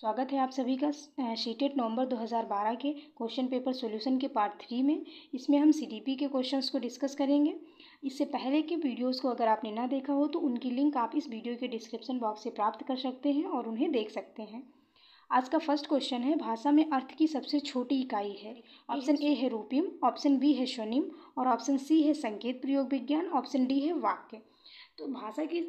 स्वागत है आप सभी का शीटेड नवंबर 2012 के क्वेश्चन पेपर सॉल्यूशन के पार्ट थ्री में इसमें हम सीडीपी के क्वेश्चंस को डिस्कस करेंगे इससे पहले के वीडियोस को अगर आपने ना देखा हो तो उनकी लिंक आप इस वीडियो के डिस्क्रिप्शन बॉक्स से प्राप्त कर सकते हैं और उन्हें देख सकते हैं आज का फर्स्ट क्वेश्चन है भाषा में अर्थ की सबसे छोटी इकाई है ऑप्शन ए है रूपिम ऑप्शन बी है शोनिम और ऑप्शन सी है संकेत प्रयोग विज्ञान ऑप्शन डी है वाक्य तो भाषा की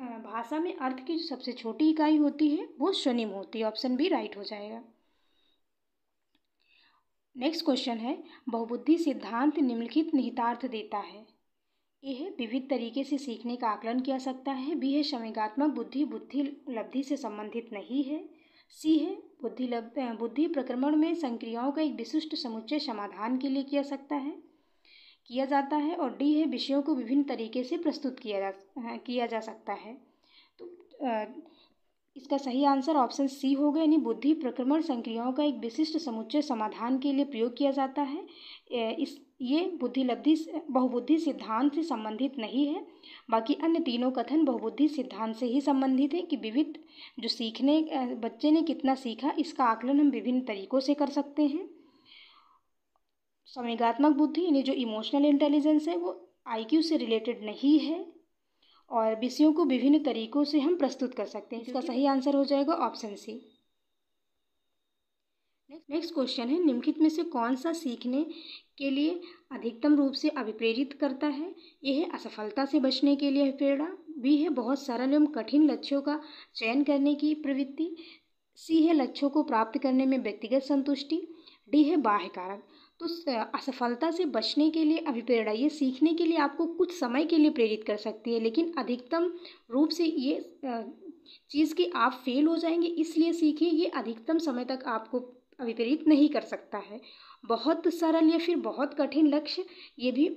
भाषा में अर्थ की जो सबसे छोटी इकाई होती है वो स्वनिम होती है ऑप्शन बी राइट हो जाएगा नेक्स्ट क्वेश्चन है बहुबुद्धि सिद्धांत निम्नलिखित निहितार्थ देता है ए है विविध तरीके से सीखने का आकलन किया सकता है बी है समयगात्मक बुद्धि बुद्धि लब्धि से संबंधित नहीं है सी है बुद्धि बुद्धि प्रक्रमण में संक्रियाओं का एक विशिष्ट समुच्चय समाधान के लिए किया सकता है किया जाता है और डी है विषयों को विभिन्न तरीके से प्रस्तुत किया जा हाँ, किया जा सकता है तो इसका सही आंसर ऑप्शन सी होगा यानी बुद्धि प्रक्रमण संक्रियाओं का एक विशिष्ट समुच्चय समाधान के लिए प्रयोग किया जाता है इस ये बुद्धिलब्धि बहुबुद्धि सिद्धांत से संबंधित नहीं है बाकी अन्य तीनों कथन बहुबुद्धि सिद्धांत से ही संबंधित है कि विविध जो सीखने बच्चे ने कितना सीखा इसका आकलन हम विभिन्न तरीकों से कर सकते हैं संवेगात्मक बुद्धि यानी जो इमोशनल इंटेलिजेंस है वो आईक्यू से रिलेटेड नहीं है और विषयों को विभिन्न तरीकों से हम प्रस्तुत कर सकते हैं इसका सही आंसर हो जाएगा ऑप्शन सी नेक्स्ट क्वेश्चन है निम्नलिखित में से कौन सा सीखने के लिए अधिकतम रूप से अभिप्रेरित करता है यह है असफलता से बचने के लिए प्रेरणा बी है बहुत सरल एवं कठिन लक्ष्यों का चयन करने की प्रवृत्ति सी है लक्ष्यों को प्राप्त करने में व्यक्तिगत संतुष्टि डी है बाह्य कारक तो असफलता से बचने के लिए अभिप्रेरणा ये सीखने के लिए आपको कुछ समय के लिए प्रेरित कर सकती है लेकिन अधिकतम रूप से ये चीज़ की आप फेल हो जाएंगे इसलिए सीखिए ये अधिकतम समय तक आपको अभिप्रेरित नहीं कर सकता है बहुत सरल या फिर बहुत कठिन लक्ष्य ये भी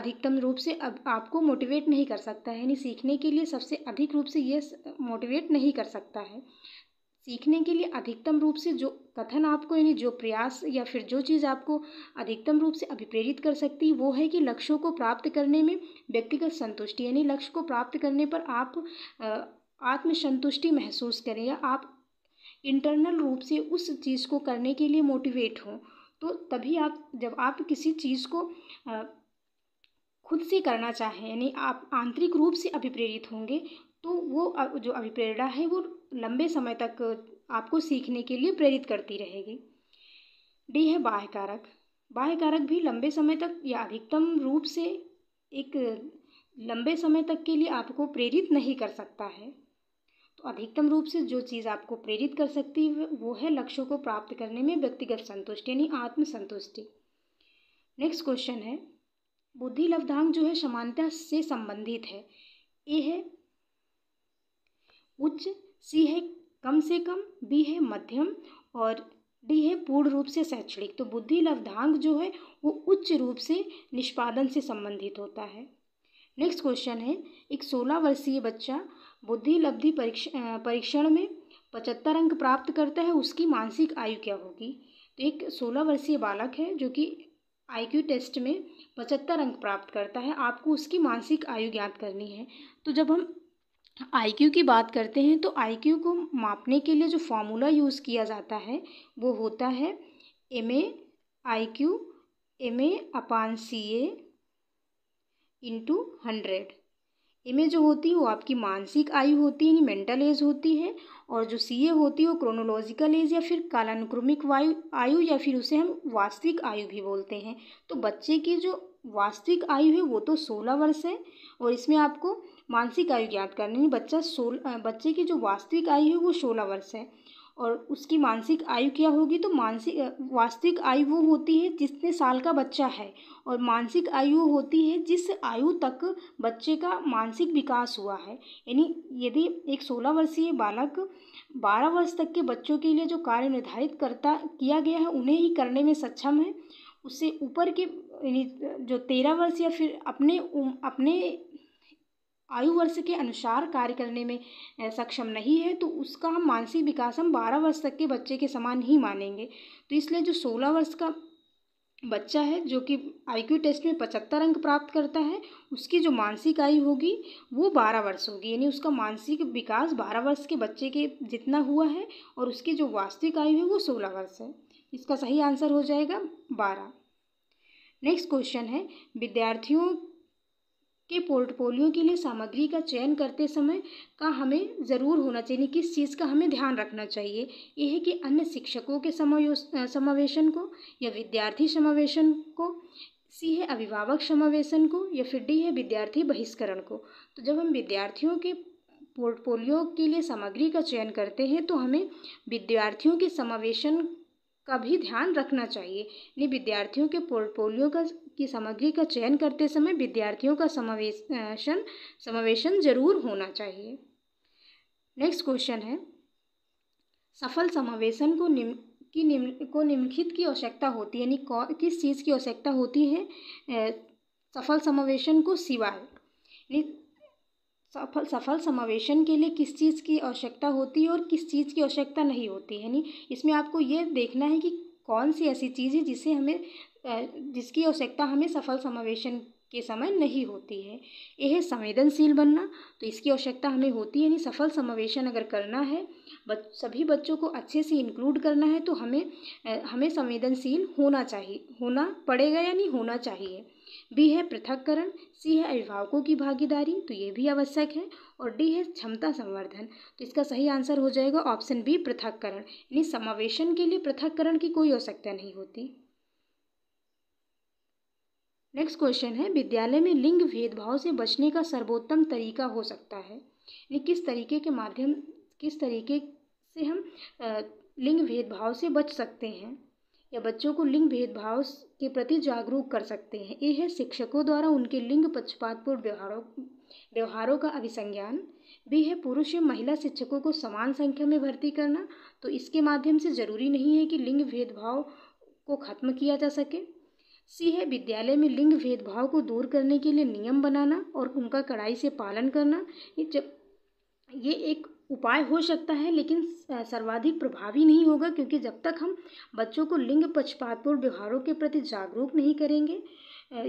अधिकतम रूप से अब आपको मोटिवेट नहीं कर सकता है यानी सीखने के लिए सबसे अधिक रूप से ये मोटिवेट नहीं कर सकता है सीखने के लिए अधिकतम रूप से जो कथन आपको यानी जो प्रयास या फिर जो चीज़ आपको अधिकतम रूप से अभिप्रेरित कर सकती है वो है कि लक्ष्यों को प्राप्त करने में व्यक्तिगत संतुष्टि यानी लक्ष्य को प्राप्त करने पर आप आत्मसंतुष्टि महसूस करें या आप इंटरनल रूप से उस चीज़ को करने के लिए मोटिवेट हों तो तभी आप जब आप किसी चीज़ को खुद से करना चाहें यानी आप आंतरिक रूप से अभिप्रेरित होंगे तो वो जो अभिप्रेरणा है वो लंबे समय तक आपको सीखने के लिए प्रेरित करती रहेगी डी है बाह्य कारक बाह्य कारक भी लंबे समय तक या अधिकतम रूप से एक लंबे समय तक के लिए आपको प्रेरित नहीं कर सकता है तो अधिकतम रूप से जो चीज़ आपको प्रेरित कर सकती है वो है लक्ष्यों को प्राप्त करने में व्यक्तिगत संतुष्टि यानी आत्मसंतुष्टि नेक्स्ट क्वेश्चन है बुद्धि लब्धांग जो है समानता से संबंधित है ये है उच्च सी है कम से कम बी है मध्यम और डी है पूर्ण रूप से शैक्षणिक तो बुद्धि लब्धांक जो है वो उच्च रूप से निष्पादन से संबंधित होता है नेक्स्ट क्वेश्चन है एक सोलह वर्षीय बच्चा बुद्धि लब्धि परीक्षण परीक्षण में पचहत्तर अंक प्राप्त करता है उसकी मानसिक आयु क्या होगी तो एक सोलह वर्षीय बालक है जो कि आईक्यू टेस्ट में पचहत्तर अंक प्राप्त करता है आपको उसकी मानसिक आयु ज्ञात करनी है तो जब हम आईक्यू की बात करते हैं तो आईक्यू को मापने के लिए जो फॉर्मूला यूज़ किया जाता है वो होता है M A I Q M A upon C A into hundred M A जो होती है वो आपकी मानसिक आयु होती है यानी मेंटल एज होती है और जो सी ए होती है वो क्रोनोलॉजिकल एज या फिर कालानुक्रमिक वायु आयु या फिर उसे हम वास्तविक आयु भी बोलते हैं तो बच्चे की जो वास्तविक आयु है वो तो सोलह वर्ष है और इसमें आपको मानसिक आयु ज्ञात करनी बच्चा सोलह बच्चे की जो वास्तविक आयु है वो सोलह वर्ष है और उसकी मानसिक आयु क्या होगी तो मानसिक वास्तविक आयु वो होती है जितने साल का बच्चा है और मानसिक आयु होती है जिस आयु तक बच्चे का मानसिक विकास हुआ है यानी यदि एक सोलह वर्षीय बालक बारह वर्ष तक के बच्चों के लिए जो कार्य निर्धारित करता किया गया है उन्हें ही करने में सक्षम है उससे ऊपर के जो तेरह वर्ष या फिर अपने अपने आयु वर्ष के अनुसार कार्य करने में सक्षम नहीं है तो उसका हम मानसिक विकास हम बारह वर्ष तक के बच्चे के समान ही मानेंगे तो इसलिए जो सोलह वर्ष का बच्चा है जो कि आईक्यू टेस्ट में पचहत्तर अंक प्राप्त करता है उसकी जो मानसिक आयु होगी वो बारह वर्ष होगी यानी उसका मानसिक विकास बारह वर्ष के बच्चे के जितना हुआ है और उसकी जो वास्तविक आयु है वो सोलह वर्ष है इसका सही आंसर हो जाएगा बारह नेक्स्ट क्वेश्चन है विद्यार्थियों के पोर्टफोलियो के लिए सामग्री का चयन करते समय का हमें ज़रूर होना चाहिए किस चीज़ का हमें ध्यान रखना चाहिए यह है कि अन्य शिक्षकों के समावेशन को या विद्यार्थी समावेशन को सी है अभिभावक समावेशन को या फिर डी है विद्यार्थी बहिष्करण को तो जब हम विद्यार्थियों के पोर्टफोलियो के लिए सामग्री का चयन करते हैं तो हमें विद्यार्थियों के समावेशन का भी ध्यान रखना चाहिए यानी विद्यार्थियों के पोर्टफोलियो का की सामग्री का चयन करते समय विद्यार्थियों का समावेशन समावेशन जरूर होना चाहिए नेक्स्ट क्वेश्चन है सफल समावेशन को निम की निम्न को निम्नलिखित की आवश्यकता होती है यानी किस चीज़ की आवश्यकता होती है सफल समावेशन को सिवाय यानी सफल सफल समावेशन के लिए किस चीज़ की आवश्यकता होती है और किस चीज़ की आवश्यकता नहीं होती है यानी इसमें आपको ये देखना है कि कौन सी ऐसी चीज़ है जिसे हमें जिसकी आवश्यकता हमें सफल समावेशन के समय नहीं होती है यह संवेदनशील बनना तो इसकी आवश्यकता हमें होती है यानी सफल समावेशन अगर करना है बच, सभी बच्चों को अच्छे से इंक्लूड करना है तो हमें हमें संवेदनशील होना चाहिए होना पड़ेगा यानी होना चाहिए बी है पृथककरण सी है अभिभावकों की भागीदारी तो ये भी आवश्यक है और डी है क्षमता संवर्धन तो इसका सही आंसर हो जाएगा ऑप्शन बी पृथककरण यानी समावेशन के लिए पृथककरण की कोई आवश्यकता नहीं होती नेक्स्ट क्वेश्चन है विद्यालय में लिंग भेदभाव से बचने का सर्वोत्तम तरीका हो सकता है यानी किस तरीके के माध्यम किस तरीके से हम लिंग भेदभाव से बच सकते हैं या बच्चों को लिंग भेदभाव के प्रति जागरूक कर सकते हैं ये है शिक्षकों द्वारा उनके लिंग पक्षपातपूर्ण व्यवहारों व्यवहारों का अभिसंज्ञान भी है पुरुष या महिला शिक्षकों को समान संख्या में भर्ती करना तो इसके माध्यम से ज़रूरी नहीं है कि लिंग भेदभाव को खत्म किया जा सके सी है विद्यालय में लिंग भेदभाव को दूर करने के लिए नियम बनाना और उनका कड़ाई से पालन करना ये जब ये एक उपाय हो सकता है लेकिन सर्वाधिक प्रभावी नहीं होगा क्योंकि जब तक हम बच्चों को लिंग पक्षपातपूर्ण व्यवहारों के प्रति जागरूक नहीं करेंगे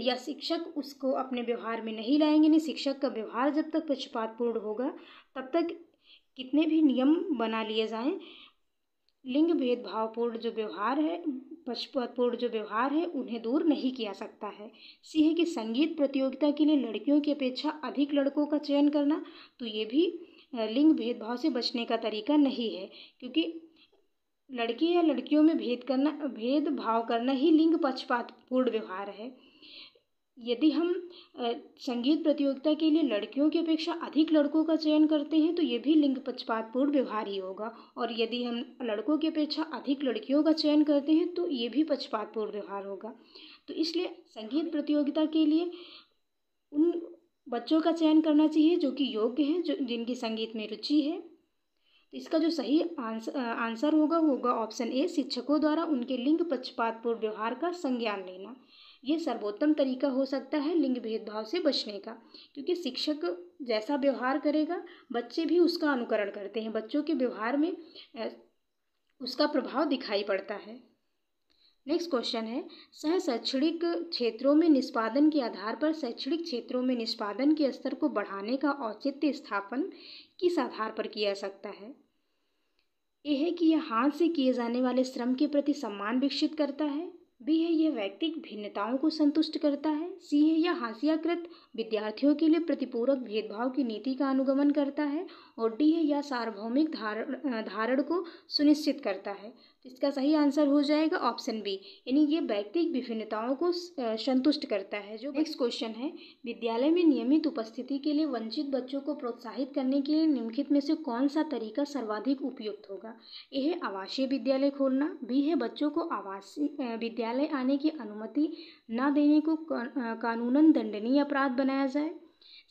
या शिक्षक उसको अपने व्यवहार में नहीं लाएंगे नहीं शिक्षक का व्यवहार जब तक पक्षपातपूर्ण होगा तब तक कितने भी नियम बना लिए जाएं लिंग भेदभावपूर्ण जो व्यवहार है पक्षपातपूर्ण जो व्यवहार है उन्हें दूर नहीं किया सकता है सिंह है कि संगीत प्रतियोगिता के लिए लड़कियों की अपेक्षा अधिक लड़कों का चयन करना तो ये भी लिंग भेदभाव से बचने का तरीका नहीं है क्योंकि लड़के या लड़कियों में भेद करना भेदभाव करना ही लिंग पक्षपातपूर्ण व्यवहार है यदि हम संगीत प्रतियोगिता के लिए लड़कियों की अपेक्षा अधिक लड़कों का चयन करते हैं तो ये भी लिंग पक्षपातपूर्ण व्यवहार ही होगा और यदि हम लड़कों की अपेक्षा अधिक लड़कियों का चयन करते हैं तो ये भी पक्षपातपूर्ण व्यवहार होगा तो इसलिए संगीत प्रतियोगिता के लिए उन बच्चों का चयन करना चाहिए जो कि योग्य हैं जो जिनकी संगीत में रुचि है तो इसका जो सही आंसर आंसर होगा होगा ऑप्शन ए शिक्षकों द्वारा उनके लिंग पक्षपातपूर्ण व्यवहार का संज्ञान लेना ये सर्वोत्तम तरीका हो सकता है लिंग भेदभाव से बचने का क्योंकि शिक्षक जैसा व्यवहार करेगा बच्चे भी उसका अनुकरण करते हैं बच्चों के व्यवहार में उसका प्रभाव दिखाई पड़ता है नेक्स्ट क्वेश्चन है सह शैक्षणिक क्षेत्रों में निष्पादन के आधार पर शैक्षणिक क्षेत्रों में निष्पादन के स्तर को बढ़ाने का औचित्य स्थापन किस आधार पर किया सकता है यह है कि यह हाथ से किए जाने वाले श्रम के प्रति सम्मान विकसित करता है बी है यह वैयक्तिक भिन्नताओं को संतुष्ट करता है सी है यह हास्याकृत विद्यार्थियों के लिए प्रतिपूरक भेदभाव की नीति का अनुगमन करता है और डी है यह सार्वभौमिक धारण धारण को सुनिश्चित करता है तो इसका सही आंसर हो जाएगा ऑप्शन बी यानी ये व्यक्तिक विभिन्नताओं को संतुष्ट करता है जो नेक्स्ट क्वेश्चन है विद्यालय में नियमित उपस्थिति के लिए वंचित बच्चों को प्रोत्साहित करने के लिए निम्नलिखित में से कौन सा तरीका सर्वाधिक उपयुक्त होगा ए है आवासीय विद्यालय खोलना बी है बच्चों को आवासीय विद्यालय आने की अनुमति न देने को कानूनन दंडनीय अपराध बनाया जाए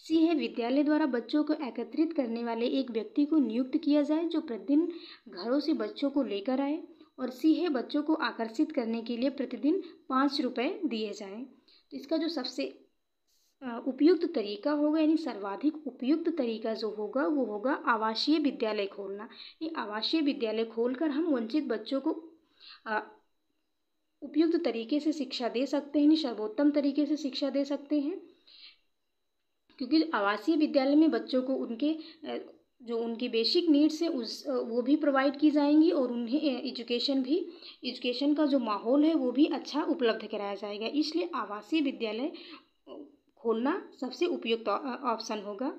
सी है विद्यालय द्वारा बच्चों को एकत्रित करने वाले एक व्यक्ति को नियुक्त किया जाए जो प्रतिदिन घरों से बच्चों को लेकर आए और सी है बच्चों को आकर्षित करने के लिए प्रतिदिन पाँच रुपये दिए जाएं तो इसका जो सबसे उपयुक्त तरीका होगा यानी सर्वाधिक उपयुक्त तरीका जो होगा वो होगा आवासीय विद्यालय खोलना ये आवासीय विद्यालय खोलकर हम वंचित बच्चों को उपयुक्त तरीके से शिक्षा दे सकते हैं यानी सर्वोत्तम तरीके से शिक्षा दे सकते हैं क्योंकि आवासीय विद्यालय में बच्चों को उनके जो उनकी बेसिक नीड्स हैं उस वो भी प्रोवाइड की जाएंगी और उन्हें एजुकेशन भी एजुकेशन का जो माहौल है वो भी अच्छा उपलब्ध कराया जाएगा इसलिए आवासीय विद्यालय खोलना सबसे उपयुक्त ऑप्शन होगा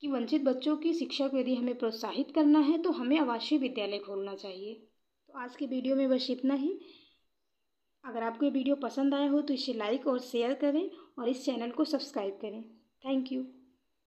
कि वंचित बच्चों की शिक्षा को यदि हमें प्रोत्साहित करना है तो हमें आवासीय विद्यालय खोलना चाहिए तो आज के वीडियो में बस इतना ही अगर आपको ये वीडियो पसंद आया हो तो इसे लाइक और शेयर करें और इस चैनल को सब्सक्राइब करें थैंक यू